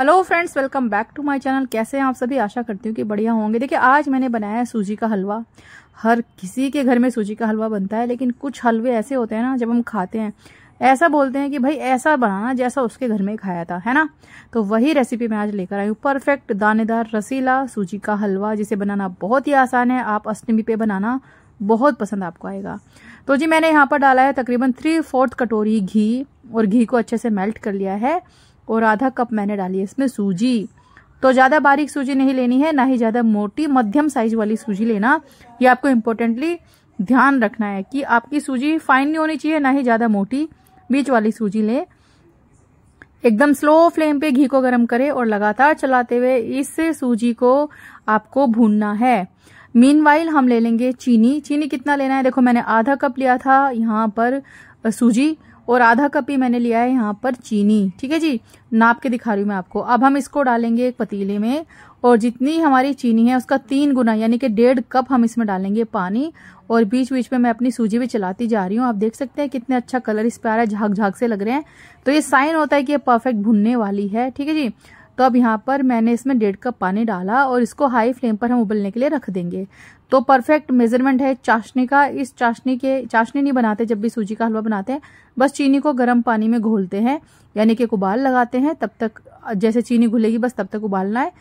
hello friends welcome back to my channel कैसे हैं आप सभी आशा करती हूँ कि बढ़िया होंगे देखिए आज मैंने बनाया है सूजी का हलवा हर किसी के घर में सूजी का हलवा बनता है लेकिन कुछ हलवे ऐसे होते हैं ना जब हम खाते हैं ऐसा बोलते हैं कि भाई ऐसा बनाना जैसा उसके घर में खाया था है ना तो वही रेसिपी मैं आज लेकर आई हूँ परफेक्ट दानेदार रसीला सूजी का हलवा जिसे बनाना बहुत ही आसान है आप अष्टमी पे बनाना बहुत पसंद आपको आएगा तो जी मैंने यहाँ पर डाला है तकरीबन थ्री फोर्थ कटोरी घी और घी को अच्छे से मेल्ट कर लिया है और आधा कप मैंने डाली है इसमें सूजी तो ज़्यादा बारीक सूजी नहीं लेनी है ना ही ज़्यादा मोटी मध्यम साइज वाली सूजी लेना ये आपको इम्पोर्टेंटली ध्यान रखना है कि आपकी सूजी फाइन नहीं होनी चाहिए ना ही ज़्यादा मोटी बीच वाली सूजी लें एकदम स्लो फ्लेम पे घी को गर्म करें और लगातार चलाते हुए इस सूजी को आपको भूनना है मीन हम ले लेंगे चीनी चीनी कितना लेना है देखो मैंने आधा कप लिया था यहाँ पर सूजी और आधा कप ही मैंने लिया है यहाँ पर चीनी ठीक है जी नाप के दिखा रही हूँ मैं आपको अब हम इसको डालेंगे एक पतीले में और जितनी हमारी चीनी है उसका तीन गुना यानी कि डेढ़ कप हम इसमें डालेंगे पानी और बीच बीच में मैं अपनी सूजी भी चलाती जा रही हूँ आप देख सकते हैं कितने अच्छा कलर इस पे आ रहा है झाक झाक से लग रहे हैं तो ये साइन होता है कि ये परफेक्ट भुनने वाली है ठीक है जी तो अब यहाँ पर मैंने इसमें डेढ़ कप पानी डाला और इसको हाई फ्लेम पर हम उबलने के लिए रख देंगे तो परफेक्ट मेजरमेंट है चाशनी का इस चाशनी के चाशनी नहीं बनाते जब भी सूजी का हलवा बनाते हैं बस चीनी को गर्म पानी में घोलते हैं यानी कि उबाल लगाते हैं तब तक जैसे चीनी घुलेगी बस तब तक उबालना है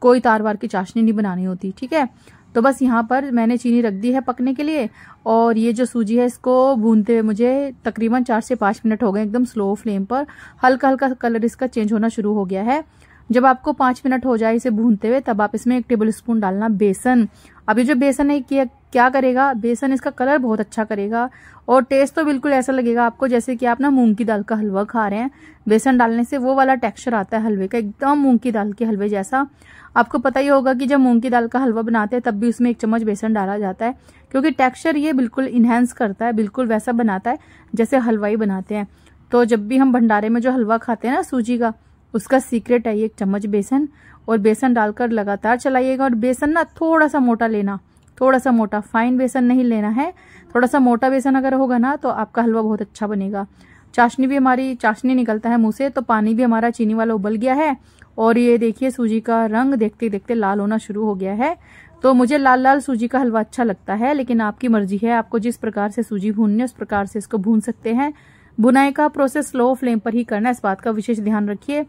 कोई तार वार की चाशनी नहीं बनानी होती ठीक है तो बस यहाँ पर मैंने चीनी रख दी है पकने के लिए और ये जो सूजी है इसको भूनते हुए मुझे तकरीबन चार से पाँच मिनट हो गए एकदम स्लो फ्लेम पर हल्का हल्का कलर इसका चेंज होना शुरू हो गया है जब आपको पाँच मिनट हो जाए इसे भूनते हुए तब आप इसमें एक टेबल स्पून डालना बेसन अब ये जो बेसन है किया क्या करेगा बेसन इसका कलर बहुत अच्छा करेगा और टेस्ट तो बिल्कुल ऐसा लगेगा आपको जैसे कि आप ना मूंग की दाल का हलवा खा रहे हैं बेसन डालने से वो वाला टेक्सचर आता है हलवे का एकदम मूंग की दाल के हलवे जैसा आपको पता ही होगा कि जब मूंग की दाल का हलवा बनाते हैं तब भी उसमें एक चम्मच बेसन डाला जाता है क्योंकि टेक्स्चर ये बिल्कुल इन्हेंस करता है बिल्कुल वैसा बनाता है जैसे हलवाई बनाते हैं तो जब भी हम भंडारे में जो हलवा खाते हैं ना सूजी का उसका सीक्रेट है एक चम्मच बेसन और बेसन डालकर लगातार चलाइएगा और बेसन ना थोड़ा सा मोटा लेना थोड़ा सा मोटा फाइन बेसन नहीं लेना है थोड़ा सा मोटा बेसन अगर होगा ना तो आपका हलवा बहुत अच्छा बनेगा चाशनी भी हमारी चाशनी निकलता है मुँह से तो पानी भी हमारा चीनी वाला उबल गया है और ये देखिए सूजी का रंग देखते देखते लाल होना शुरू हो गया है तो मुझे लाल लाल सूजी का हलवा अच्छा लगता है लेकिन आपकी मर्जी है आपको जिस प्रकार से सूजी भूननी है उस प्रकार से इसको भून सकते हैं बुनाई का प्रोसेस लो फ्लेम पर ही करना है इस बात का विशेष ध्यान रखिए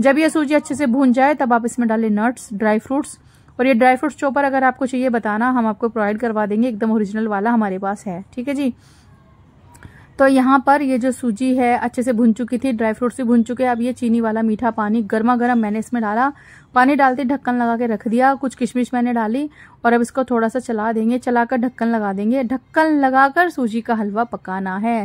जब यह सूजी अच्छे से भून जाए तब आप इसमें डालें नट्स ड्राई फ्रूट्स और ये ड्राई फ्रूट्स चॉपर अगर आपको चाहिए बताना हम आपको प्रोवाइड करवा देंगे एकदम ओरिजिनल वाला हमारे पास है ठीक है जी तो यहाँ पर ये जो सूजी है अच्छे से भुन चुकी थी ड्राई फ्रूट्स भी भुन चुके अब ये चीनी वाला मीठा पानी गर्मा गर्म मैंने इसमें डाला पानी डालते ढक्कन लगा के रख दिया कुछ किशमिश मैंने डाली और अब इसको थोड़ा सा चला देंगे चलाकर ढक्कन लगा देंगे ढक्कन लगाकर सूजी का हलवा पकाना है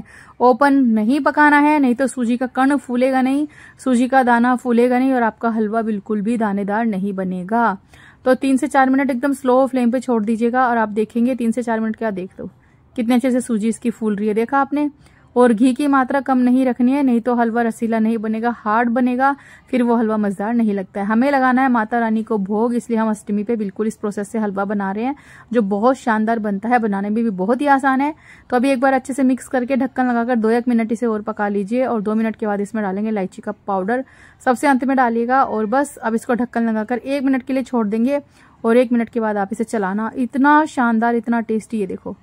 ओपन नहीं पकाना है नहीं तो सूजी का कण फूलेगा नहीं सूजी का दाना फूलेगा नहीं और आपका हलवा बिल्कुल भी दानेदार नहीं बनेगा तो तीन से चार मिनट एकदम स्लो फ्लेम पे छोड़ दीजिएगा और आप देखेंगे तीन से चार मिनट क्या देख दो कितने अच्छे से सूजी इसकी फूल रही है देखा आपने और घी की मात्रा कम नहीं रखनी है नहीं तो हलवा रसीला नहीं बनेगा हार्ड बनेगा फिर वो हलवा मज़ेदार नहीं लगता है हमें लगाना है माता रानी को भोग इसलिए हम अष्टमी पे बिल्कुल इस प्रोसेस से हलवा बना रहे हैं जो बहुत शानदार बनता है बनाने में भी, भी बहुत ही आसान है तो अभी एक बार अच्छे से मिक्स करके ढक्कन लगाकर दो एक मिनट इसे और पका लीजिए और दो मिनट के बाद इसमें डालेंगे इलायची का पाउडर सबसे अंत में डालिएगा और बस अब इसको ढक्कन लगाकर एक मिनट के लिए छोड़ देंगे और एक मिनट के बाद आप इसे चलाना इतना शानदार इतना टेस्टी ये देखो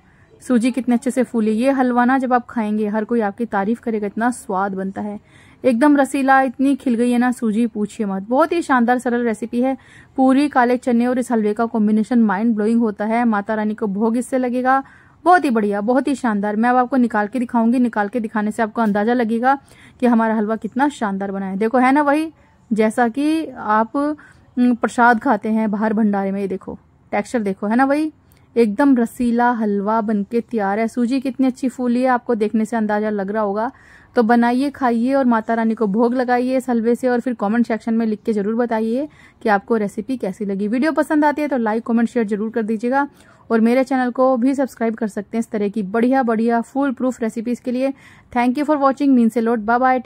सूजी कितने अच्छे से फूली ये हलवा ना जब आप खाएंगे हर कोई आपकी तारीफ करेगा इतना स्वाद बनता है एकदम रसीला इतनी खिल गई है ना सूजी पूछिए मत बहुत ही शानदार सरल रेसिपी है पूरी काले चने और इस हलवे का कॉम्बिनेशन माइंड ब्लोइंग होता है माता रानी को भोग इससे लगेगा बहुत ही बढ़िया बहुत ही शानदार मैं अब आपको निकाल के दिखाऊंगी निकाल के दिखाने से आपको अंदाजा लगेगा कि हमारा हलवा कितना शानदार बना है देखो है ना वही जैसा कि आप हम्म, प्रसाद खाते हैं बाहर भंडारे में ये देखो टेक्सचर देखो है ना वही एकदम रसीला हलवा बनके तैयार है सूजी कितनी अच्छी फूली है आपको देखने से अंदाजा लग रहा होगा तो बनाइए खाइए और माता रानी को भोग लगाइए इस हलवे से और फिर कमेंट सेक्शन में लिख के जरूर बताइए कि आपको रेसिपी कैसी लगी वीडियो पसंद आती है तो लाइक कमेंट शेयर जरूर कर दीजिएगा और मेरे चैनल को भी सब्सक्राइब कर सकते हैं इस तरह की बढ़िया बढ़िया फुल प्रूफ रेसिपीज के लिए थैंक यू फॉर वॉचिंग मीन से लोड बाय